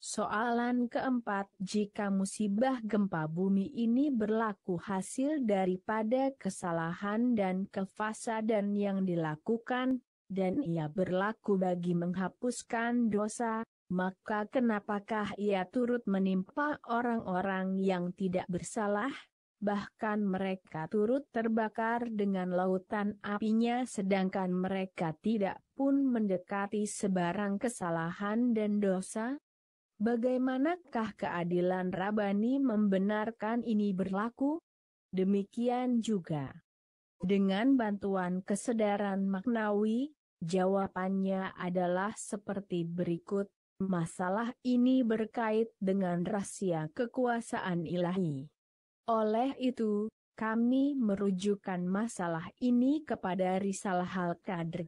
Soalan keempat, jika musibah gempa bumi ini berlaku hasil daripada kesalahan dan kefasadan yang dilakukan, dan ia berlaku bagi menghapuskan dosa, maka kenapakah ia turut menimpa orang-orang yang tidak bersalah? Bahkan mereka turut terbakar dengan lautan apinya sedangkan mereka tidak pun mendekati sebarang kesalahan dan dosa? Bagaimanakah keadilan Rabani membenarkan ini berlaku? Demikian juga. Dengan bantuan kesadaran maknawi, jawabannya adalah seperti berikut, masalah ini berkait dengan rahasia kekuasaan ilahi. Oleh itu, kami merujukan masalah ini kepada Risalah Al-Qadr.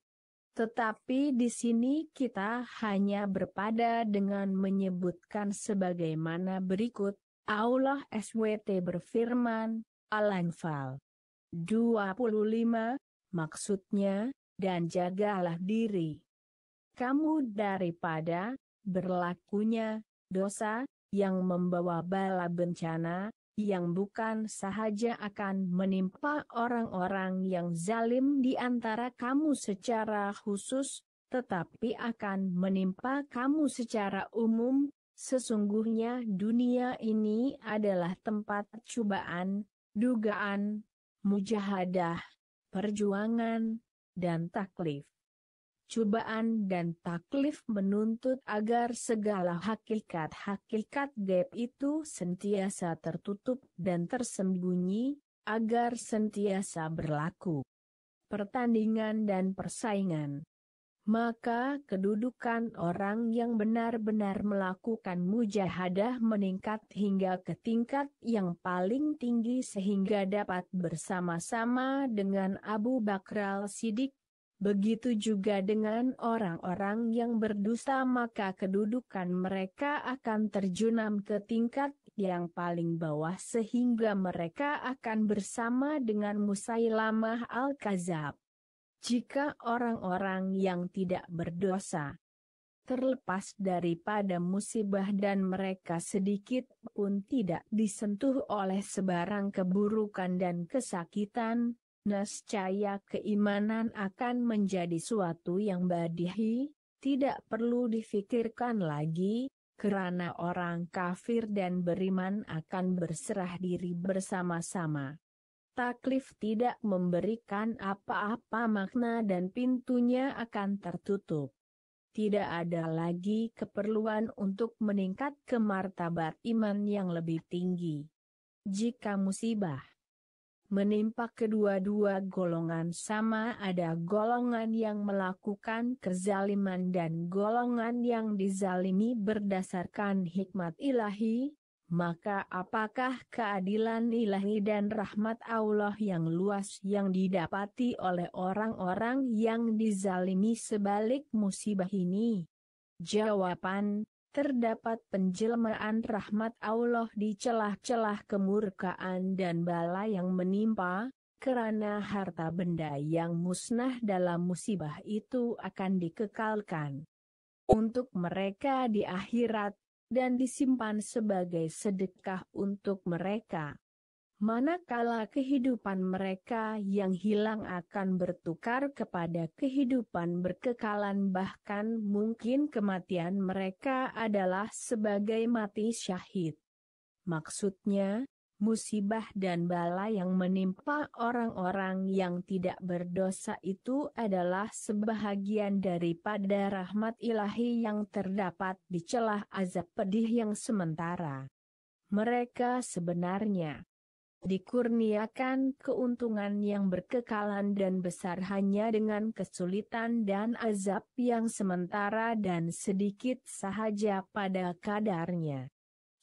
Tetapi di sini kita hanya berpada dengan menyebutkan sebagaimana berikut, Allah SWT berfirman, Al-Anfal 25, maksudnya, dan jagalah diri kamu daripada berlakunya dosa yang membawa bala bencana yang bukan sahaja akan menimpa orang-orang yang zalim di antara kamu secara khusus, tetapi akan menimpa kamu secara umum. Sesungguhnya dunia ini adalah tempat cobaan, dugaan, mujahadah, perjuangan, dan taklif cobaan dan taklif menuntut agar segala hakikat-hakikat gaib itu sentiasa tertutup dan tersembunyi, agar sentiasa berlaku. Pertandingan dan persaingan maka kedudukan orang yang benar-benar melakukan mujahadah meningkat hingga ke tingkat yang paling tinggi sehingga dapat bersama-sama dengan Abu Bakral Siddiq Begitu juga dengan orang-orang yang berdusta maka kedudukan mereka akan terjunam ke tingkat yang paling bawah sehingga mereka akan bersama dengan Musailamah Al-Kazab. Jika orang-orang yang tidak berdosa terlepas daripada musibah dan mereka sedikit pun tidak disentuh oleh sebarang keburukan dan kesakitan, Nascaya keimanan akan menjadi suatu yang badihi, tidak perlu difikirkan lagi, kerana orang kafir dan beriman akan berserah diri bersama-sama. Taklif tidak memberikan apa-apa makna dan pintunya akan tertutup. Tidak ada lagi keperluan untuk meningkat ke martabat iman yang lebih tinggi. Jika musibah menimpa kedua-dua golongan sama ada golongan yang melakukan kezaliman dan golongan yang dizalimi berdasarkan hikmat ilahi, maka apakah keadilan ilahi dan rahmat Allah yang luas yang didapati oleh orang-orang yang dizalimi sebalik musibah ini? Jawaban, Terdapat penjelmaan rahmat Allah di celah-celah kemurkaan dan bala yang menimpa, kerana harta benda yang musnah dalam musibah itu akan dikekalkan untuk mereka di akhirat, dan disimpan sebagai sedekah untuk mereka manakala kehidupan mereka yang hilang akan bertukar kepada kehidupan berkekalan bahkan mungkin kematian mereka adalah sebagai mati syahid. Maksudnya, musibah dan bala yang menimpa orang-orang yang tidak berdosa itu adalah sebahagian daripada rahmat ilahi yang terdapat di celah azab pedih yang sementara. Mereka sebenarnya dikurniakan keuntungan yang berkekalan dan besar hanya dengan kesulitan dan azab yang sementara dan sedikit sahaja pada kadarnya.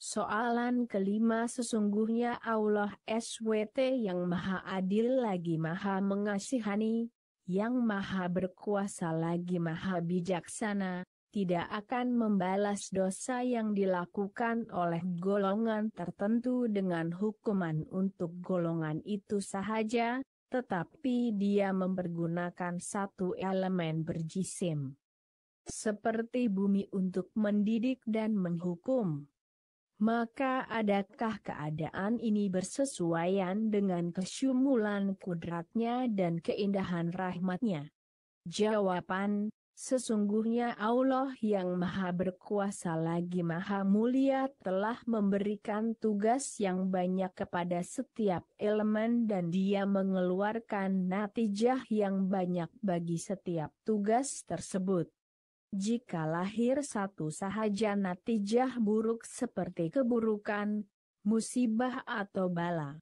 Soalan kelima sesungguhnya Allah SWT yang maha adil lagi maha mengasihani, yang maha berkuasa lagi maha bijaksana, tidak akan membalas dosa yang dilakukan oleh golongan tertentu dengan hukuman untuk golongan itu sahaja, tetapi dia mempergunakan satu elemen berjisim. Seperti bumi untuk mendidik dan menghukum. Maka adakah keadaan ini bersesuaian dengan kesyumulan kudratnya dan keindahan rahmatnya? Jawaban, Sesungguhnya Allah yang maha berkuasa lagi maha mulia telah memberikan tugas yang banyak kepada setiap elemen dan dia mengeluarkan natijah yang banyak bagi setiap tugas tersebut. Jika lahir satu sahaja natijah buruk seperti keburukan, musibah atau bala,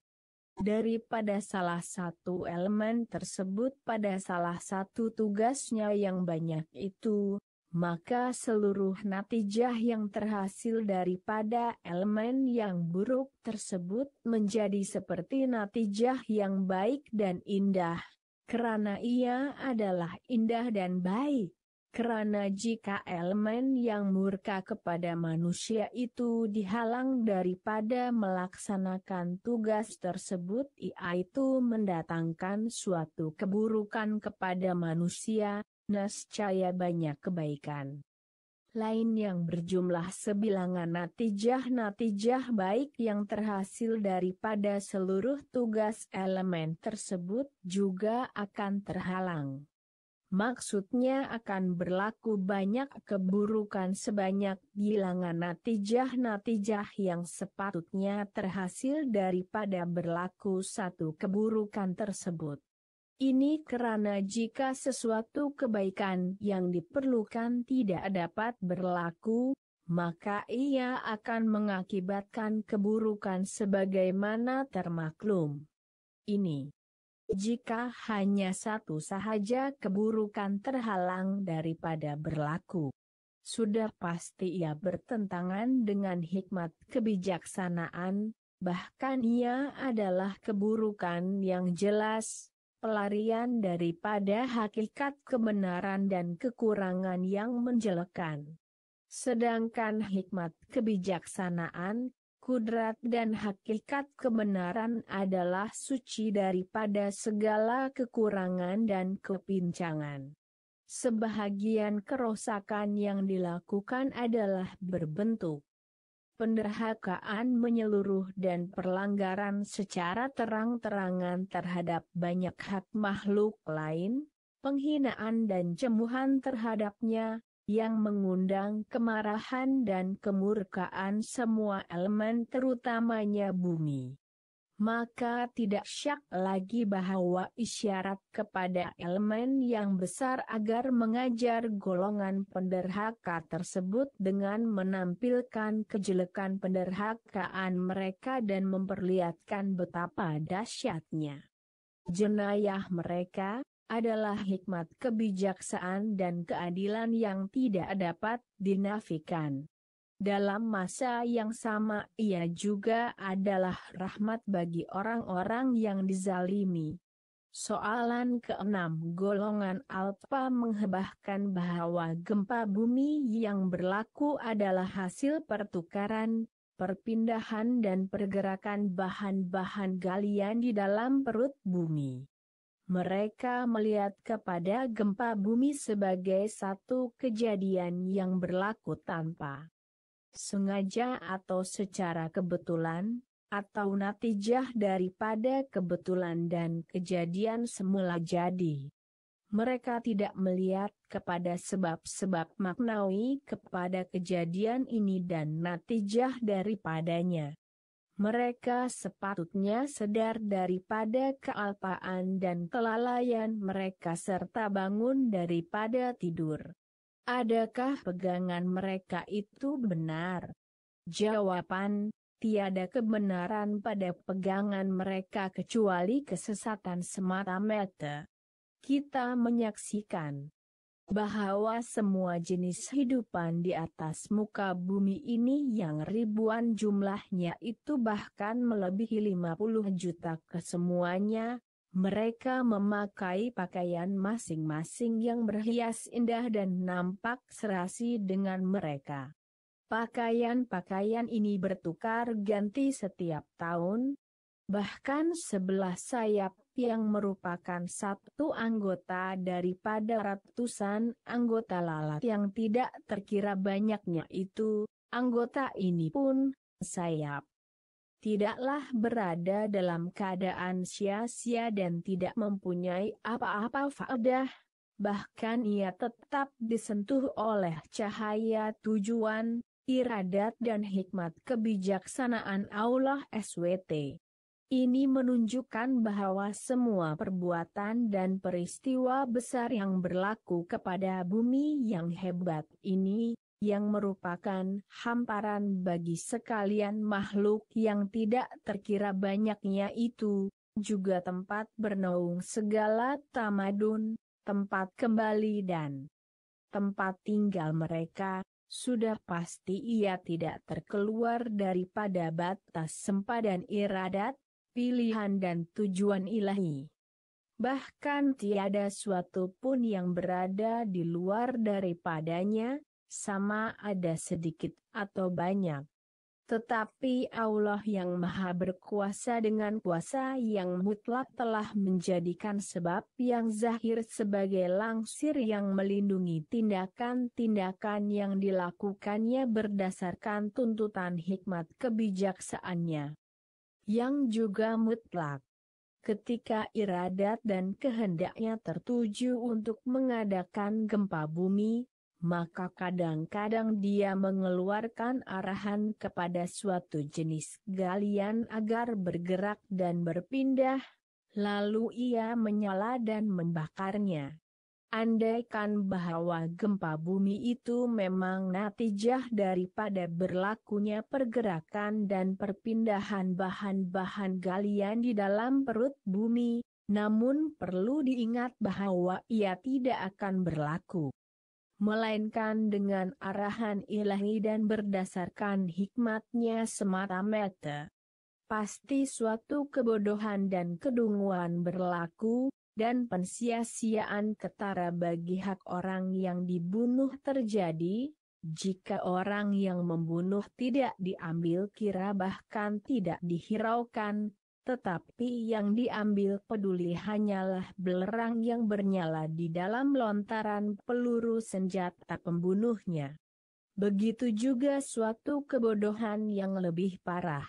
daripada salah satu elemen tersebut pada salah satu tugasnya yang banyak itu, maka seluruh natijah yang terhasil daripada elemen yang buruk tersebut menjadi seperti natijah yang baik dan indah, karena ia adalah indah dan baik. Karena jika elemen yang murka kepada manusia itu dihalang daripada melaksanakan tugas tersebut ia itu mendatangkan suatu keburukan kepada manusia, nascaya banyak kebaikan lain yang berjumlah sebilangan natijah-natijah baik yang terhasil daripada seluruh tugas elemen tersebut juga akan terhalang maksudnya akan berlaku banyak keburukan sebanyak bilangan natijah-natijah yang sepatutnya terhasil daripada berlaku satu keburukan tersebut. Ini karena jika sesuatu kebaikan yang diperlukan tidak dapat berlaku, maka ia akan mengakibatkan keburukan sebagaimana termaklum. Ini jika hanya satu sahaja keburukan terhalang daripada berlaku. Sudah pasti ia bertentangan dengan hikmat kebijaksanaan, bahkan ia adalah keburukan yang jelas, pelarian daripada hakikat kebenaran dan kekurangan yang menjelekan. Sedangkan hikmat kebijaksanaan, kudrat dan hakikat kebenaran adalah suci daripada segala kekurangan dan kepincangan. Sebahagian kerusakan yang dilakukan adalah berbentuk penderhakaan menyeluruh dan perlanggaran secara terang-terangan terhadap banyak hak makhluk lain, penghinaan dan cemuhan terhadapnya, yang mengundang kemarahan dan kemurkaan semua elemen terutamanya bumi. Maka tidak syak lagi bahwa isyarat kepada elemen yang besar agar mengajar golongan penderhaka tersebut dengan menampilkan kejelekan penderhakaan mereka dan memperlihatkan betapa dahsyatnya jenayah mereka, adalah hikmat kebijaksaan dan keadilan yang tidak dapat dinafikan. Dalam masa yang sama ia juga adalah rahmat bagi orang-orang yang dizalimi. Soalan keenam golongan Alfa menghebahkan bahwa gempa bumi yang berlaku adalah hasil pertukaran, perpindahan dan pergerakan bahan-bahan galian di dalam perut bumi. Mereka melihat kepada gempa bumi sebagai satu kejadian yang berlaku tanpa sengaja atau secara kebetulan, atau natijah daripada kebetulan dan kejadian semula jadi. Mereka tidak melihat kepada sebab-sebab maknawi kepada kejadian ini dan natijah daripadanya. Mereka sepatutnya sedar daripada kealpaan dan kelalaian mereka serta bangun daripada tidur. Adakah pegangan mereka itu benar? Jawaban, tiada kebenaran pada pegangan mereka kecuali kesesatan semata-mata. Kita menyaksikan bahwa semua jenis hidupan di atas muka bumi ini yang ribuan jumlahnya itu bahkan melebihi 50 juta kesemuanya, mereka memakai pakaian masing-masing yang berhias indah dan nampak serasi dengan mereka. Pakaian-pakaian ini bertukar ganti setiap tahun, Bahkan sebelah sayap yang merupakan satu anggota daripada ratusan anggota lalat yang tidak terkira banyaknya itu, anggota ini pun, sayap. Tidaklah berada dalam keadaan sia-sia dan tidak mempunyai apa-apa faedah, bahkan ia tetap disentuh oleh cahaya tujuan, iradat dan hikmat kebijaksanaan Allah SWT. Ini menunjukkan bahwa semua perbuatan dan peristiwa besar yang berlaku kepada bumi yang hebat ini, yang merupakan hamparan bagi sekalian makhluk yang tidak terkira banyaknya itu, juga tempat bernaung segala tamadun, tempat kembali dan tempat tinggal mereka, sudah pasti ia tidak terkeluar daripada batas sempadan iradat, pilihan dan tujuan ilahi. Bahkan tiada suatu pun yang berada di luar daripadanya, sama ada sedikit atau banyak. Tetapi Allah yang maha berkuasa dengan kuasa yang mutlak telah menjadikan sebab yang zahir sebagai langsir yang melindungi tindakan-tindakan yang dilakukannya berdasarkan tuntutan hikmat kebijaksaannya yang juga mutlak. Ketika iradat dan kehendaknya tertuju untuk mengadakan gempa bumi, maka kadang-kadang dia mengeluarkan arahan kepada suatu jenis galian agar bergerak dan berpindah, lalu ia menyala dan membakarnya. Andaikan bahwa gempa bumi itu memang natijah daripada berlakunya pergerakan dan perpindahan bahan-bahan galian di dalam perut bumi, namun perlu diingat bahwa ia tidak akan berlaku. Melainkan dengan arahan ilahi dan berdasarkan hikmatnya semata-mata. Pasti suatu kebodohan dan kedunguan berlaku, dan pensia-siaan ketara bagi hak orang yang dibunuh terjadi, jika orang yang membunuh tidak diambil kira bahkan tidak dihiraukan, tetapi yang diambil peduli hanyalah belerang yang bernyala di dalam lontaran peluru senjata pembunuhnya. Begitu juga suatu kebodohan yang lebih parah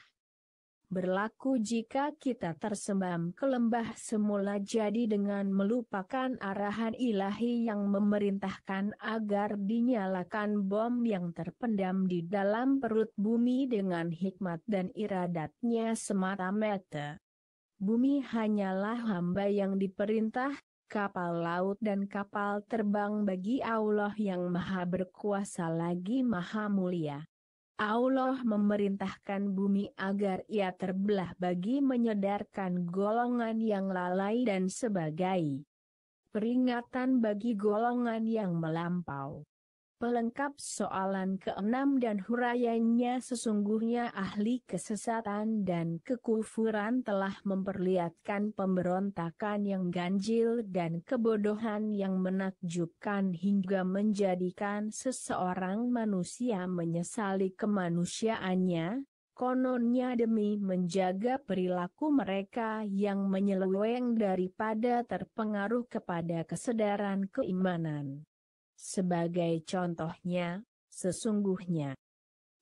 berlaku jika kita tersembam ke lembah semula jadi dengan melupakan arahan ilahi yang memerintahkan agar dinyalakan bom yang terpendam di dalam perut bumi dengan hikmat dan iradatnya semata-mata. Bumi hanyalah hamba yang diperintah, kapal laut dan kapal terbang bagi Allah yang maha berkuasa lagi maha mulia. Allah memerintahkan bumi agar ia terbelah bagi menyedarkan golongan yang lalai dan sebagai peringatan bagi golongan yang melampau. Pelengkap soalan keenam dan huraiannya sesungguhnya ahli kesesatan dan kekufuran telah memperlihatkan pemberontakan yang ganjil dan kebodohan yang menakjubkan hingga menjadikan seseorang manusia menyesali kemanusiaannya, kononnya demi menjaga perilaku mereka yang menyeleweng daripada terpengaruh kepada kesedaran keimanan. Sebagai contohnya, sesungguhnya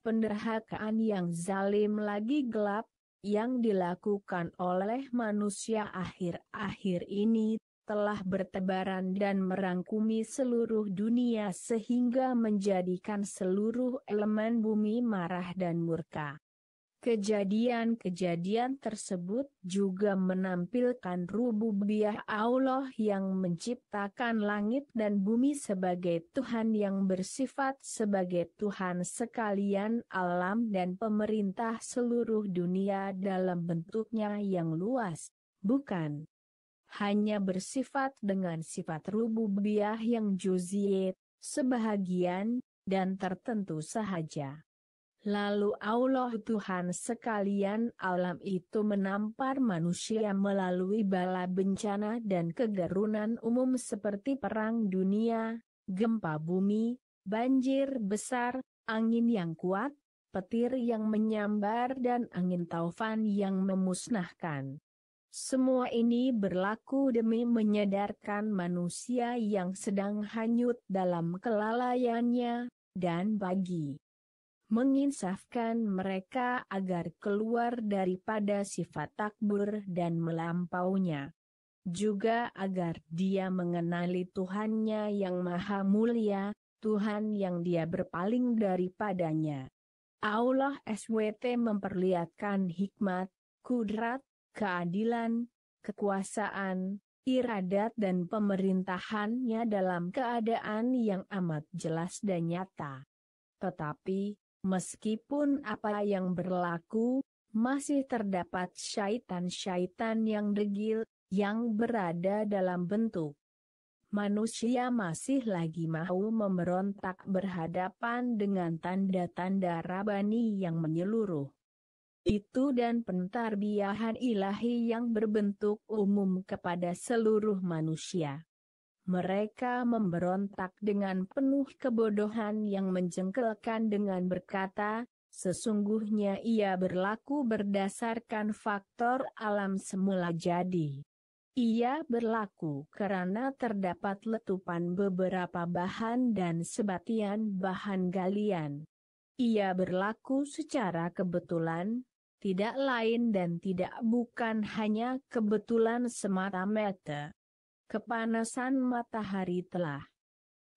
penderhakaan yang zalim lagi gelap, yang dilakukan oleh manusia akhir-akhir ini telah bertebaran dan merangkumi seluruh dunia sehingga menjadikan seluruh elemen bumi marah dan murka. Kejadian-kejadian tersebut juga menampilkan rububiyah Allah yang menciptakan langit dan bumi sebagai Tuhan yang bersifat sebagai Tuhan sekalian alam dan pemerintah seluruh dunia dalam bentuknya yang luas, bukan hanya bersifat dengan sifat rububiyah yang juziet, sebahagian, dan tertentu sahaja. Lalu Allah Tuhan sekalian alam itu menampar manusia melalui bala bencana dan kegerunan umum seperti perang dunia, gempa bumi, banjir besar, angin yang kuat, petir yang menyambar dan angin taufan yang memusnahkan. Semua ini berlaku demi menyadarkan manusia yang sedang hanyut dalam kelalaiannya, dan bagi menginsafkan mereka agar keluar daripada sifat takbur dan melampaunya. Juga agar dia mengenali Tuhannya yang maha mulia, Tuhan yang dia berpaling daripadanya. Allah SWT memperlihatkan hikmat, kudrat, keadilan, kekuasaan, iradat dan pemerintahannya dalam keadaan yang amat jelas dan nyata. Tetapi, meskipun apa yang berlaku, masih terdapat syaitan-syaitan yang degil, yang berada dalam bentuk manusia masih lagi mau memberontak berhadapan dengan tanda-tanda rabani yang menyeluruh. Itu dan pentarbiahan ilahi yang berbentuk umum kepada seluruh manusia. Mereka memberontak dengan penuh kebodohan yang menjengkelkan dengan berkata, sesungguhnya ia berlaku berdasarkan faktor alam semula jadi. Ia berlaku karena terdapat letupan beberapa bahan dan sebatian bahan galian. Ia berlaku secara kebetulan, tidak lain dan tidak bukan hanya kebetulan semata-mata. Kepanasan matahari telah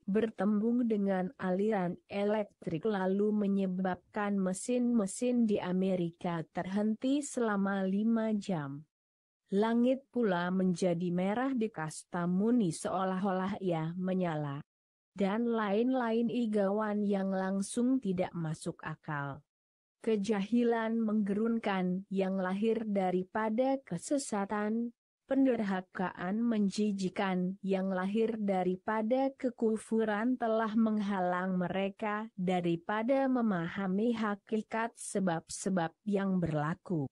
bertembung dengan aliran elektrik lalu menyebabkan mesin-mesin di Amerika terhenti selama lima jam. Langit pula menjadi merah di kasta seolah-olah ia menyala. Dan lain-lain igawan yang langsung tidak masuk akal. Kejahilan menggerunkan yang lahir daripada kesesatan, penderhakaan menjijikan yang lahir daripada kekufuran telah menghalang mereka daripada memahami hakikat sebab-sebab yang berlaku.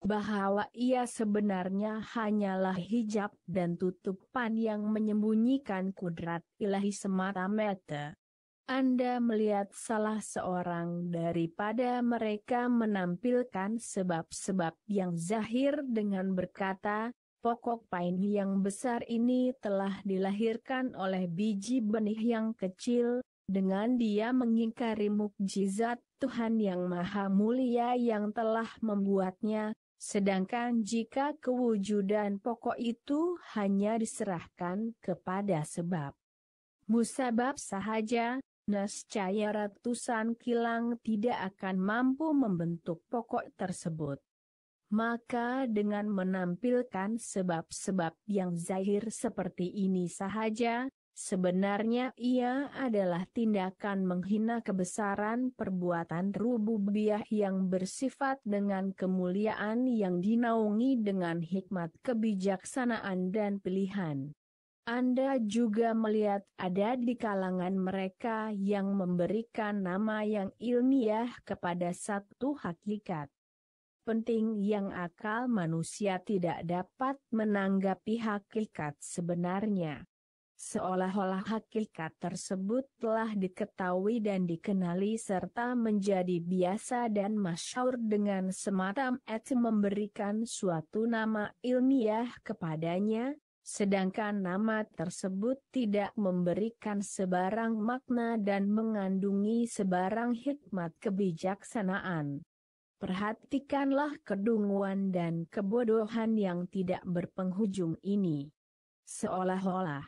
Bahwa ia sebenarnya hanyalah hijab dan tutupan yang menyembunyikan kudrat ilahi semata-mata. Anda melihat salah seorang daripada mereka menampilkan sebab-sebab yang zahir dengan berkata, Pokok pain yang besar ini telah dilahirkan oleh biji benih yang kecil, dengan dia mengingkari mukjizat Tuhan yang Maha Mulia yang telah membuatnya, sedangkan jika kewujudan pokok itu hanya diserahkan kepada sebab musabab sahaja, niscaya ratusan kilang tidak akan mampu membentuk pokok tersebut. Maka dengan menampilkan sebab-sebab yang zahir seperti ini sahaja, sebenarnya ia adalah tindakan menghina kebesaran perbuatan rububiyah yang bersifat dengan kemuliaan yang dinaungi dengan hikmat kebijaksanaan dan pilihan. Anda juga melihat ada di kalangan mereka yang memberikan nama yang ilmiah kepada satu hakikat penting yang akal manusia tidak dapat menanggapi hakikat sebenarnya. Seolah-olah hakikat tersebut telah diketahui dan dikenali serta menjadi biasa dan masyhur dengan semata et memberikan suatu nama ilmiah kepadanya, sedangkan nama tersebut tidak memberikan sebarang makna dan mengandungi sebarang hikmat kebijaksanaan. Perhatikanlah kedunguan dan kebodohan yang tidak berpenghujung ini. Seolah-olah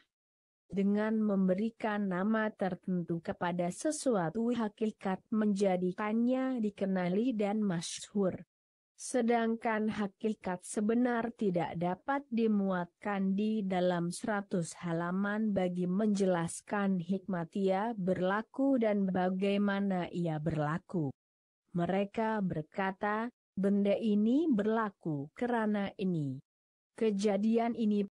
dengan memberikan nama tertentu kepada sesuatu hakikat menjadikannya dikenali dan masyhur. Sedangkan hakikat sebenar tidak dapat dimuatkan di dalam seratus halaman bagi menjelaskan hikmat ia berlaku dan bagaimana ia berlaku. Mereka berkata, benda ini berlaku kerana ini. Kejadian ini